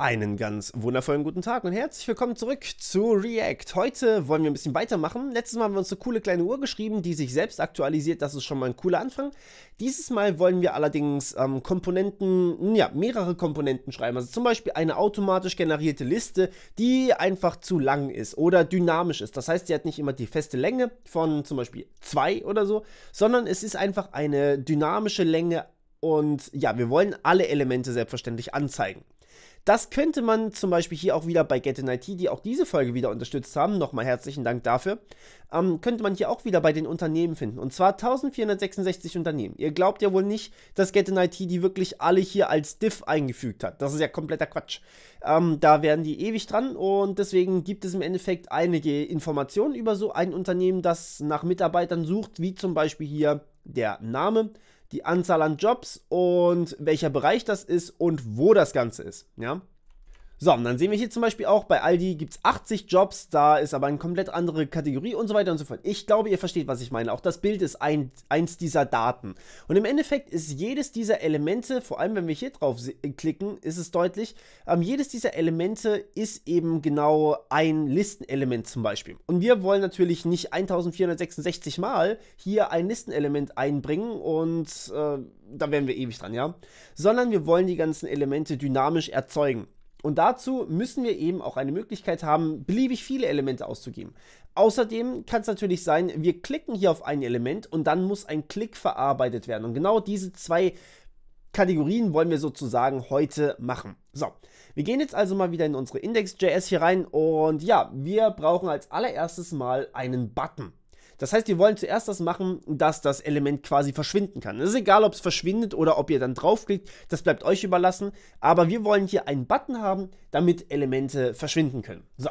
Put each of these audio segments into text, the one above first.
Einen ganz wundervollen guten Tag und herzlich willkommen zurück zu React. Heute wollen wir ein bisschen weitermachen. Letztes Mal haben wir uns eine coole kleine Uhr geschrieben, die sich selbst aktualisiert. Das ist schon mal ein cooler Anfang. Dieses Mal wollen wir allerdings ähm, Komponenten, ja, mehrere Komponenten schreiben. Also zum Beispiel eine automatisch generierte Liste, die einfach zu lang ist oder dynamisch ist. Das heißt, sie hat nicht immer die feste Länge von zum Beispiel 2 oder so, sondern es ist einfach eine dynamische Länge und ja, wir wollen alle Elemente selbstverständlich anzeigen. Das könnte man zum Beispiel hier auch wieder bei Get in IT, die auch diese Folge wieder unterstützt haben, nochmal herzlichen Dank dafür, ähm, könnte man hier auch wieder bei den Unternehmen finden. Und zwar 1466 Unternehmen. Ihr glaubt ja wohl nicht, dass Get in IT die wirklich alle hier als Diff eingefügt hat. Das ist ja kompletter Quatsch. Ähm, da werden die ewig dran und deswegen gibt es im Endeffekt einige Informationen über so ein Unternehmen, das nach Mitarbeitern sucht, wie zum Beispiel hier der Name, die Anzahl an Jobs und welcher Bereich das ist und wo das Ganze ist. Ja? So, und dann sehen wir hier zum Beispiel auch, bei Aldi gibt es 80 Jobs, da ist aber eine komplett andere Kategorie und so weiter und so fort. Ich glaube, ihr versteht, was ich meine. Auch das Bild ist ein, eins dieser Daten. Und im Endeffekt ist jedes dieser Elemente, vor allem wenn wir hier drauf äh, klicken, ist es deutlich, ähm, jedes dieser Elemente ist eben genau ein Listenelement zum Beispiel. Und wir wollen natürlich nicht 1466 Mal hier ein Listenelement einbringen und äh, da wären wir ewig dran, ja? Sondern wir wollen die ganzen Elemente dynamisch erzeugen. Und dazu müssen wir eben auch eine Möglichkeit haben, beliebig viele Elemente auszugeben. Außerdem kann es natürlich sein, wir klicken hier auf ein Element und dann muss ein Klick verarbeitet werden. Und genau diese zwei Kategorien wollen wir sozusagen heute machen. So, wir gehen jetzt also mal wieder in unsere Index.js hier rein und ja, wir brauchen als allererstes mal einen Button. Das heißt, wir wollen zuerst das machen, dass das Element quasi verschwinden kann. Es ist egal, ob es verschwindet oder ob ihr dann draufklickt, das bleibt euch überlassen. Aber wir wollen hier einen Button haben, damit Elemente verschwinden können. So.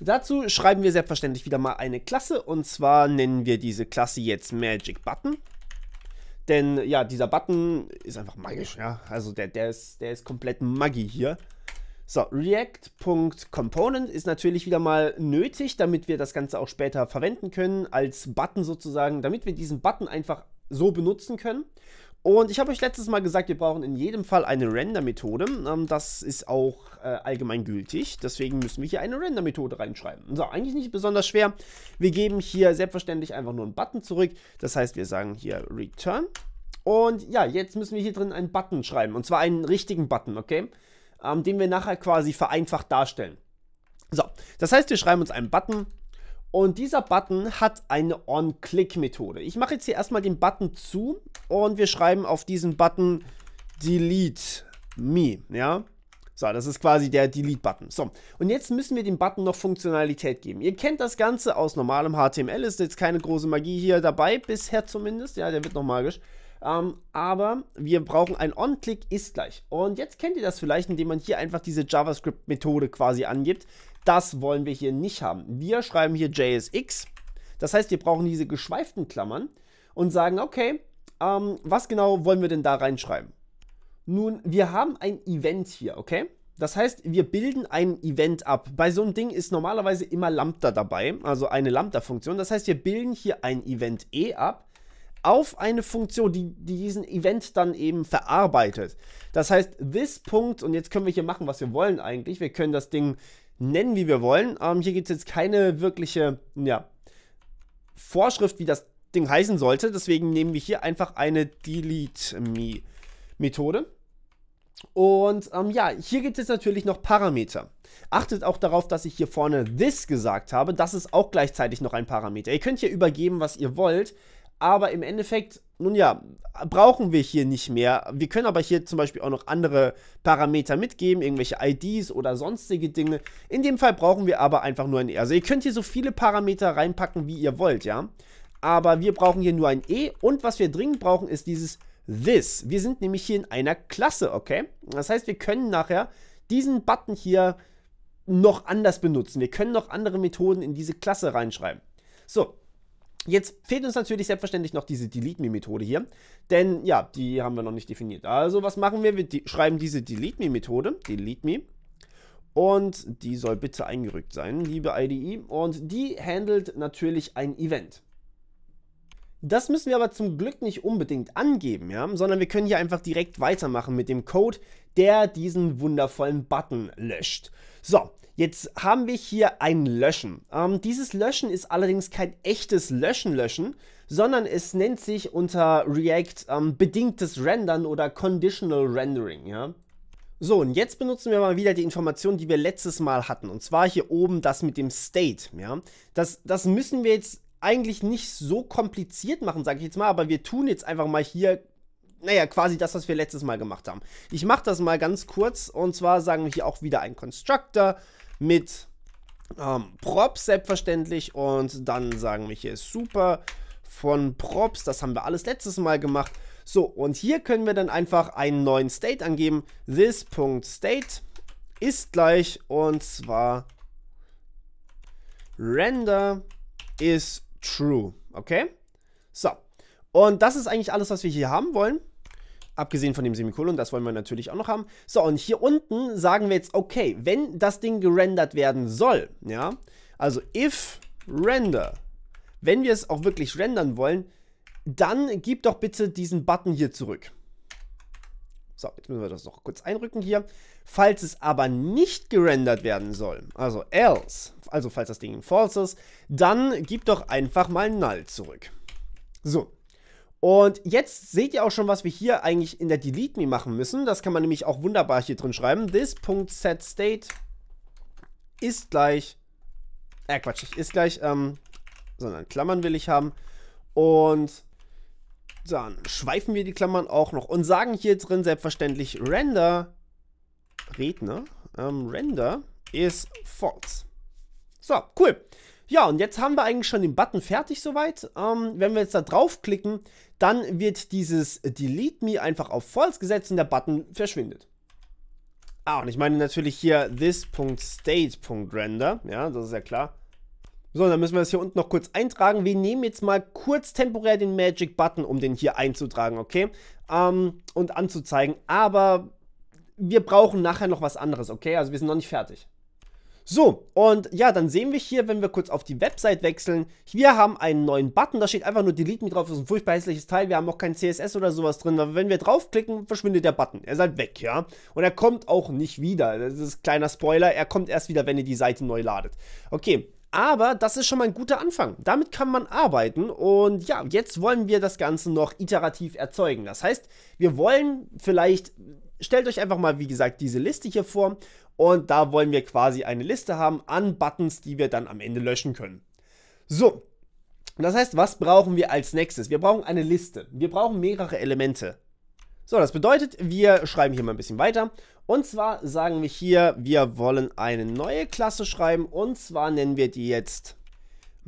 Dazu schreiben wir selbstverständlich wieder mal eine Klasse und zwar nennen wir diese Klasse jetzt Magic Button. Denn ja, dieser Button ist einfach magisch, ja. Also der, der, ist, der ist komplett Maggi hier. So, React.component ist natürlich wieder mal nötig, damit wir das Ganze auch später verwenden können, als Button sozusagen, damit wir diesen Button einfach so benutzen können. Und ich habe euch letztes Mal gesagt, wir brauchen in jedem Fall eine Render-Methode. Ähm, das ist auch äh, allgemein gültig. Deswegen müssen wir hier eine Render-Methode reinschreiben. So, eigentlich nicht besonders schwer. Wir geben hier selbstverständlich einfach nur einen Button zurück. Das heißt, wir sagen hier Return. Und ja, jetzt müssen wir hier drin einen Button schreiben. Und zwar einen richtigen Button, okay? ähm, den wir nachher quasi vereinfacht darstellen. So, das heißt, wir schreiben uns einen Button und dieser Button hat eine On-Click-Methode. Ich mache jetzt hier erstmal den Button zu und wir schreiben auf diesen Button Delete Me, ja. So, das ist quasi der Delete-Button. So, und jetzt müssen wir dem Button noch Funktionalität geben. Ihr kennt das Ganze aus normalem HTML, ist jetzt keine große Magie hier dabei, bisher zumindest. Ja, der wird noch magisch. Ähm, aber wir brauchen ein On-Click ist gleich. Und jetzt kennt ihr das vielleicht, indem man hier einfach diese JavaScript-Methode quasi angibt. Das wollen wir hier nicht haben. Wir schreiben hier JSX. Das heißt, wir brauchen diese geschweiften Klammern und sagen, okay, ähm, was genau wollen wir denn da reinschreiben? Nun, wir haben ein Event hier, okay? Das heißt, wir bilden ein Event ab. Bei so einem Ding ist normalerweise immer Lambda dabei, also eine Lambda-Funktion. Das heißt, wir bilden hier ein Event E ab auf eine Funktion, die, die diesen Event dann eben verarbeitet. Das heißt, this Punkt, und jetzt können wir hier machen, was wir wollen eigentlich. Wir können das Ding nennen, wie wir wollen. Ähm, hier gibt es jetzt keine wirkliche ja, Vorschrift, wie das Ding heißen sollte. Deswegen nehmen wir hier einfach eine delete-me-Methode. Und ähm, ja, hier gibt es natürlich noch Parameter. Achtet auch darauf, dass ich hier vorne this gesagt habe. Das ist auch gleichzeitig noch ein Parameter. Ihr könnt hier übergeben, was ihr wollt. Aber im Endeffekt, nun ja, brauchen wir hier nicht mehr. Wir können aber hier zum Beispiel auch noch andere Parameter mitgeben, irgendwelche IDs oder sonstige Dinge. In dem Fall brauchen wir aber einfach nur ein E. Also ihr könnt hier so viele Parameter reinpacken, wie ihr wollt, ja. Aber wir brauchen hier nur ein E und was wir dringend brauchen, ist dieses This. Wir sind nämlich hier in einer Klasse, okay? Das heißt, wir können nachher diesen Button hier noch anders benutzen. Wir können noch andere Methoden in diese Klasse reinschreiben. So, Jetzt fehlt uns natürlich selbstverständlich noch diese Delete-Me-Methode hier, denn ja, die haben wir noch nicht definiert. Also was machen wir? Wir die schreiben diese Delete-Me-Methode, Delete-Me, und die soll bitte eingerückt sein, liebe IDE, und die handelt natürlich ein Event. Das müssen wir aber zum Glück nicht unbedingt angeben, ja? sondern wir können hier einfach direkt weitermachen mit dem Code, der diesen wundervollen Button löscht. So, Jetzt haben wir hier ein Löschen. Ähm, dieses Löschen ist allerdings kein echtes Löschen-Löschen, sondern es nennt sich unter React ähm, bedingtes Rendern oder Conditional Rendering. Ja? So, und jetzt benutzen wir mal wieder die Information, die wir letztes Mal hatten. Und zwar hier oben das mit dem State. Ja? Das, das müssen wir jetzt eigentlich nicht so kompliziert machen, sage ich jetzt mal, aber wir tun jetzt einfach mal hier, naja, quasi das, was wir letztes Mal gemacht haben. Ich mache das mal ganz kurz und zwar sagen wir hier auch wieder ein Constructor, mit ähm, Props selbstverständlich und dann sagen wir hier super von Props, das haben wir alles letztes Mal gemacht. So, und hier können wir dann einfach einen neuen State angeben. This.state ist gleich und zwar render is true. Okay? So. Und das ist eigentlich alles, was wir hier haben wollen. Abgesehen von dem Semikolon, das wollen wir natürlich auch noch haben. So, und hier unten sagen wir jetzt, okay, wenn das Ding gerendert werden soll, ja, also if render, wenn wir es auch wirklich rendern wollen, dann gib doch bitte diesen Button hier zurück. So, jetzt müssen wir das noch kurz einrücken hier. Falls es aber nicht gerendert werden soll, also else, also falls das Ding false ist, dann gib doch einfach mal null zurück. So, und jetzt seht ihr auch schon, was wir hier eigentlich in der Delete Me machen müssen. Das kann man nämlich auch wunderbar hier drin schreiben. This.setState ist gleich, äh Quatsch, nicht ist gleich, ähm, sondern Klammern will ich haben. Und dann schweifen wir die Klammern auch noch und sagen hier drin selbstverständlich Render, Redner, ähm, Render ist false. So, cool. Ja, und jetzt haben wir eigentlich schon den Button fertig soweit. Ähm, wenn wir jetzt da draufklicken, dann wird dieses Delete Me einfach auf False gesetzt und der Button verschwindet. Ah, und ich meine natürlich hier this.state.render. Ja, das ist ja klar. So, dann müssen wir das hier unten noch kurz eintragen. Wir nehmen jetzt mal kurz temporär den Magic Button, um den hier einzutragen, okay? Ähm, und anzuzeigen. Aber wir brauchen nachher noch was anderes, okay? Also wir sind noch nicht fertig. So, und ja, dann sehen wir hier, wenn wir kurz auf die Website wechseln, wir haben einen neuen Button, da steht einfach nur Delete mit drauf, das ist ein furchtbar hässliches Teil, wir haben auch kein CSS oder sowas drin, aber wenn wir draufklicken, verschwindet der Button, er ist halt weg, ja, und er kommt auch nicht wieder, das ist ein kleiner Spoiler, er kommt erst wieder, wenn ihr die Seite neu ladet. Okay, aber das ist schon mal ein guter Anfang. Damit kann man arbeiten. Und ja, jetzt wollen wir das Ganze noch iterativ erzeugen. Das heißt, wir wollen vielleicht, stellt euch einfach mal, wie gesagt, diese Liste hier vor und da wollen wir quasi eine Liste haben an Buttons, die wir dann am Ende löschen können. So, das heißt, was brauchen wir als nächstes? Wir brauchen eine Liste. Wir brauchen mehrere Elemente. So, das bedeutet, wir schreiben hier mal ein bisschen weiter. Und zwar sagen wir hier, wir wollen eine neue Klasse schreiben. Und zwar nennen wir die jetzt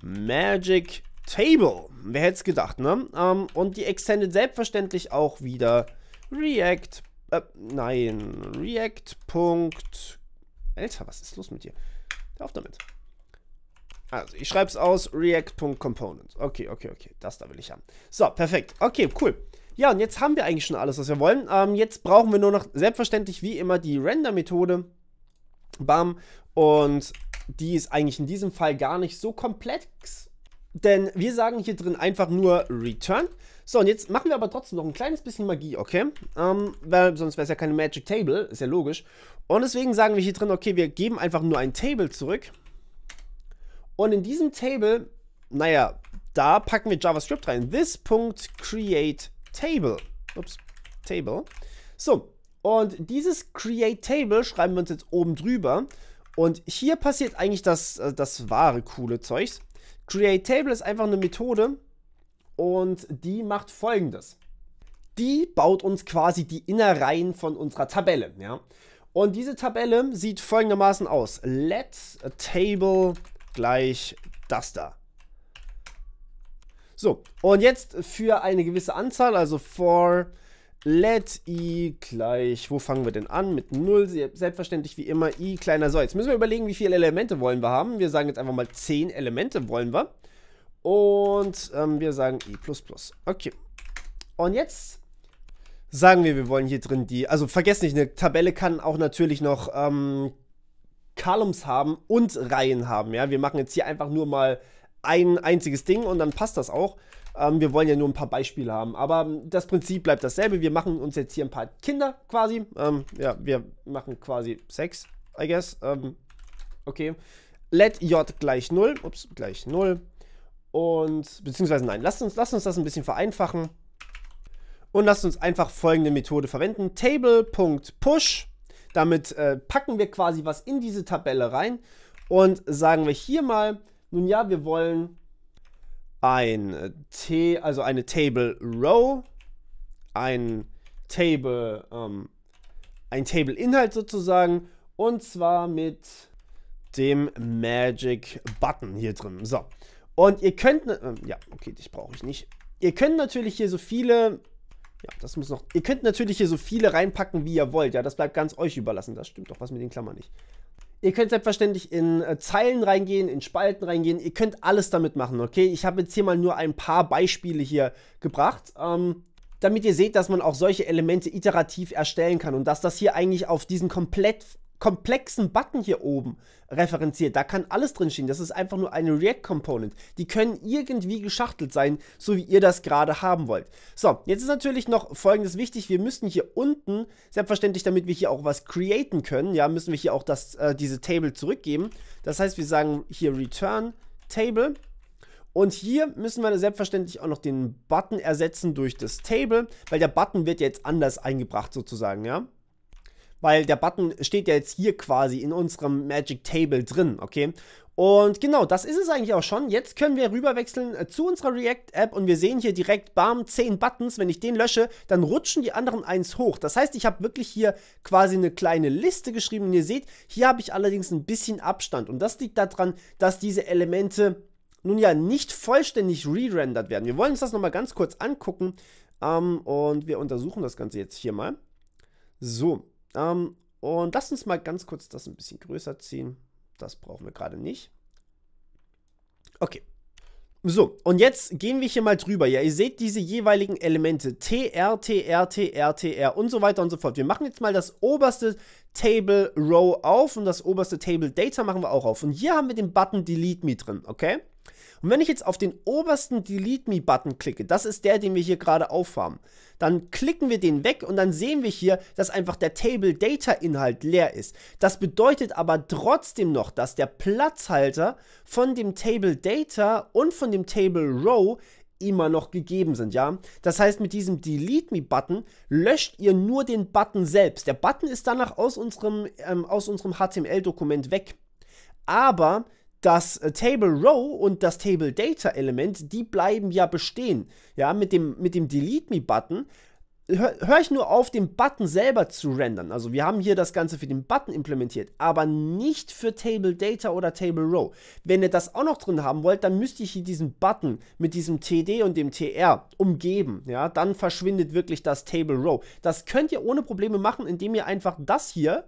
Magic Table. Wer hätte es gedacht, ne? Ähm, und die extendet selbstverständlich auch wieder React. Äh, nein, React. Alter, was ist los mit dir? Hör auf damit. Also, ich schreibe es aus, react.component. Okay, okay, okay, das da will ich haben. So, perfekt. Okay, cool. Ja, und jetzt haben wir eigentlich schon alles, was wir wollen. Ähm, jetzt brauchen wir nur noch, selbstverständlich wie immer, die Render-Methode. Bam. Und die ist eigentlich in diesem Fall gar nicht so komplex. Denn wir sagen hier drin einfach nur return. So, und jetzt machen wir aber trotzdem noch ein kleines bisschen Magie, okay? Ähm, weil sonst wäre es ja keine Magic Table, ist ja logisch. Und deswegen sagen wir hier drin, okay, wir geben einfach nur ein Table zurück. Und in diesem Table, naja, da packen wir JavaScript rein. This.createTable. Ups, Table. So, und dieses createTable schreiben wir uns jetzt oben drüber. Und hier passiert eigentlich das, äh, das wahre coole Zeugs. CreateTable ist einfach eine Methode, und die macht folgendes. Die baut uns quasi die Innereien von unserer Tabelle. Ja? Und diese Tabelle sieht folgendermaßen aus. Let a table gleich das da. So, und jetzt für eine gewisse Anzahl, also for let i gleich, wo fangen wir denn an? Mit 0, selbstverständlich wie immer i kleiner so. Jetzt müssen wir überlegen, wie viele Elemente wollen wir haben. Wir sagen jetzt einfach mal 10 Elemente wollen wir. Und ähm, wir sagen I++. Okay. Und jetzt sagen wir, wir wollen hier drin die... Also vergesst nicht, eine Tabelle kann auch natürlich noch ähm, Columns haben und Reihen haben. Ja, Wir machen jetzt hier einfach nur mal ein einziges Ding und dann passt das auch. Ähm, wir wollen ja nur ein paar Beispiele haben. Aber ähm, das Prinzip bleibt dasselbe. Wir machen uns jetzt hier ein paar Kinder quasi. Ähm, ja, wir machen quasi Sex, I guess. Ähm, okay. Let J gleich 0. Ups, gleich 0. Und, beziehungsweise nein, lasst uns, lasst uns das ein bisschen vereinfachen. Und lasst uns einfach folgende Methode verwenden. Table.push. Damit äh, packen wir quasi was in diese Tabelle rein. Und sagen wir hier mal, nun ja, wir wollen ein äh, T, also eine Table Row, ein Table, ähm, ein Table Inhalt sozusagen. Und zwar mit dem Magic Button hier drin. So, und ihr könnt, äh, ja, okay, das brauche ich nicht. Ihr könnt natürlich hier so viele, ja, das muss noch, ihr könnt natürlich hier so viele reinpacken, wie ihr wollt. Ja, das bleibt ganz euch überlassen. Das stimmt doch was mit den Klammern nicht. Ihr könnt selbstverständlich in äh, Zeilen reingehen, in Spalten reingehen. Ihr könnt alles damit machen, okay? Ich habe jetzt hier mal nur ein paar Beispiele hier gebracht. Ähm, damit ihr seht, dass man auch solche Elemente iterativ erstellen kann und dass das hier eigentlich auf diesen komplett komplexen Button hier oben referenziert. Da kann alles drinstehen. Das ist einfach nur eine React-Component. Die können irgendwie geschachtelt sein, so wie ihr das gerade haben wollt. So, jetzt ist natürlich noch Folgendes wichtig. Wir müssen hier unten, selbstverständlich, damit wir hier auch was createn können, ja, müssen wir hier auch das, äh, diese Table zurückgeben. Das heißt, wir sagen hier return Table. Und hier müssen wir selbstverständlich auch noch den Button ersetzen durch das Table, weil der Button wird jetzt anders eingebracht sozusagen, ja weil der Button steht ja jetzt hier quasi in unserem Magic Table drin, okay? Und genau, das ist es eigentlich auch schon. Jetzt können wir rüberwechseln äh, zu unserer React-App und wir sehen hier direkt, bam, 10 Buttons. Wenn ich den lösche, dann rutschen die anderen eins hoch. Das heißt, ich habe wirklich hier quasi eine kleine Liste geschrieben und ihr seht, hier habe ich allerdings ein bisschen Abstand. Und das liegt daran, dass diese Elemente nun ja nicht vollständig re-rendert werden. Wir wollen uns das nochmal ganz kurz angucken ähm, und wir untersuchen das Ganze jetzt hier mal. So, ähm, und lass uns mal ganz kurz das ein bisschen größer ziehen. Das brauchen wir gerade nicht. Okay. So, und jetzt gehen wir hier mal drüber. Ja, ihr seht diese jeweiligen Elemente. TR, TR, TR, TR und so weiter und so fort. Wir machen jetzt mal das oberste Table Row auf und das oberste Table Data machen wir auch auf. Und hier haben wir den Button Delete Me drin, okay? Und wenn ich jetzt auf den obersten Delete Me Button klicke, das ist der, den wir hier gerade aufhaben, dann klicken wir den weg und dann sehen wir hier, dass einfach der Table Data Inhalt leer ist. Das bedeutet aber trotzdem noch, dass der Platzhalter von dem Table Data und von dem Table Row immer noch gegeben sind, ja. Das heißt, mit diesem Delete Me Button löscht ihr nur den Button selbst. Der Button ist danach aus unserem, ähm, aus unserem HTML-Dokument weg. Aber das äh, Table Row und das Table Data Element, die bleiben ja bestehen. Ja, mit dem, mit dem Delete Me Button höre hör ich nur auf, den Button selber zu rendern. Also wir haben hier das Ganze für den Button implementiert, aber nicht für Table Data oder Table Row. Wenn ihr das auch noch drin haben wollt, dann müsst ihr hier diesen Button mit diesem TD und dem TR umgeben. Ja, dann verschwindet wirklich das Table Row. Das könnt ihr ohne Probleme machen, indem ihr einfach das hier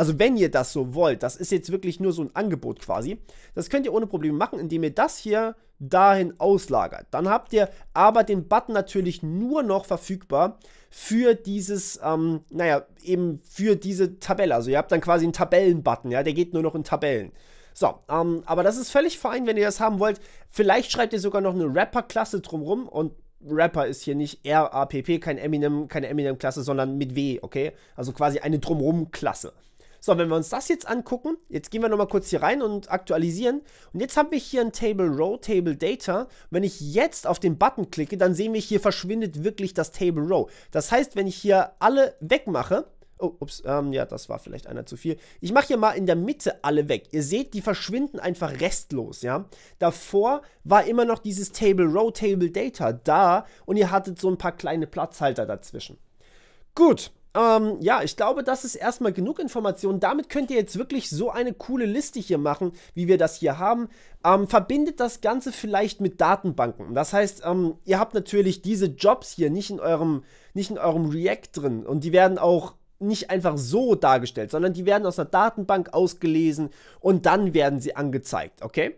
also wenn ihr das so wollt, das ist jetzt wirklich nur so ein Angebot quasi. Das könnt ihr ohne Probleme machen, indem ihr das hier dahin auslagert. Dann habt ihr aber den Button natürlich nur noch verfügbar für dieses, ähm, naja, eben für diese Tabelle. Also ihr habt dann quasi einen Tabellen-Button, ja, der geht nur noch in Tabellen. So, ähm, aber das ist völlig fein, wenn ihr das haben wollt. Vielleicht schreibt ihr sogar noch eine Rapper-Klasse drumrum und Rapper ist hier nicht RAPP, kein Eminem, keine Eminem-Klasse, sondern mit W, okay? Also quasi eine drumrum-Klasse. So, wenn wir uns das jetzt angucken, jetzt gehen wir nochmal kurz hier rein und aktualisieren. Und jetzt habe ich hier ein Table Row, Table Data. wenn ich jetzt auf den Button klicke, dann sehen wir, hier verschwindet wirklich das Table Row. Das heißt, wenn ich hier alle wegmache, Oh, ups, ähm, ja, das war vielleicht einer zu viel. Ich mache hier mal in der Mitte alle weg. Ihr seht, die verschwinden einfach restlos, ja. Davor war immer noch dieses Table Row, Table Data da und ihr hattet so ein paar kleine Platzhalter dazwischen. Gut, ähm, ja, ich glaube, das ist erstmal genug Informationen. Damit könnt ihr jetzt wirklich so eine coole Liste hier machen, wie wir das hier haben. Ähm, verbindet das Ganze vielleicht mit Datenbanken. Das heißt, ähm, ihr habt natürlich diese Jobs hier nicht in eurem, nicht in eurem React drin und die werden auch nicht einfach so dargestellt, sondern die werden aus einer Datenbank ausgelesen und dann werden sie angezeigt, okay?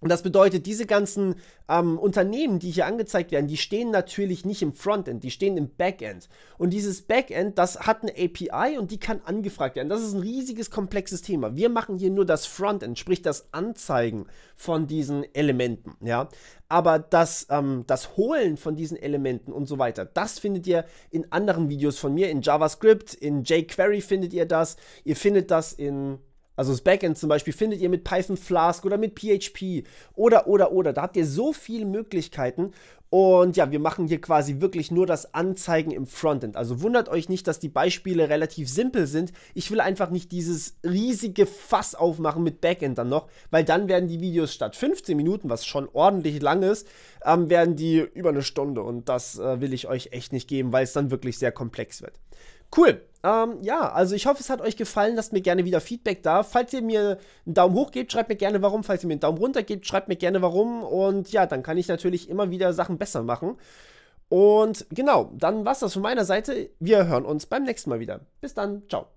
Und das bedeutet, diese ganzen ähm, Unternehmen, die hier angezeigt werden, die stehen natürlich nicht im Frontend, die stehen im Backend. Und dieses Backend, das hat eine API und die kann angefragt werden. Das ist ein riesiges, komplexes Thema. Wir machen hier nur das Frontend, sprich das Anzeigen von diesen Elementen. Ja? Aber das, ähm, das Holen von diesen Elementen und so weiter, das findet ihr in anderen Videos von mir, in JavaScript, in jQuery findet ihr das, ihr findet das in also das Backend zum Beispiel findet ihr mit Python Flask oder mit PHP oder, oder, oder. Da habt ihr so viele Möglichkeiten. Und ja, wir machen hier quasi wirklich nur das Anzeigen im Frontend. Also wundert euch nicht, dass die Beispiele relativ simpel sind. Ich will einfach nicht dieses riesige Fass aufmachen mit Backend dann noch, weil dann werden die Videos statt 15 Minuten, was schon ordentlich lang ist, ähm, werden die über eine Stunde. Und das äh, will ich euch echt nicht geben, weil es dann wirklich sehr komplex wird. Cool. Ähm, ja, also ich hoffe, es hat euch gefallen. Lasst mir gerne wieder Feedback da. Falls ihr mir einen Daumen hoch gebt, schreibt mir gerne warum. Falls ihr mir einen Daumen runter gebt, schreibt mir gerne warum. Und ja, dann kann ich natürlich immer wieder Sachen besser machen. Und genau, dann war's das von meiner Seite. Wir hören uns beim nächsten Mal wieder. Bis dann. Ciao.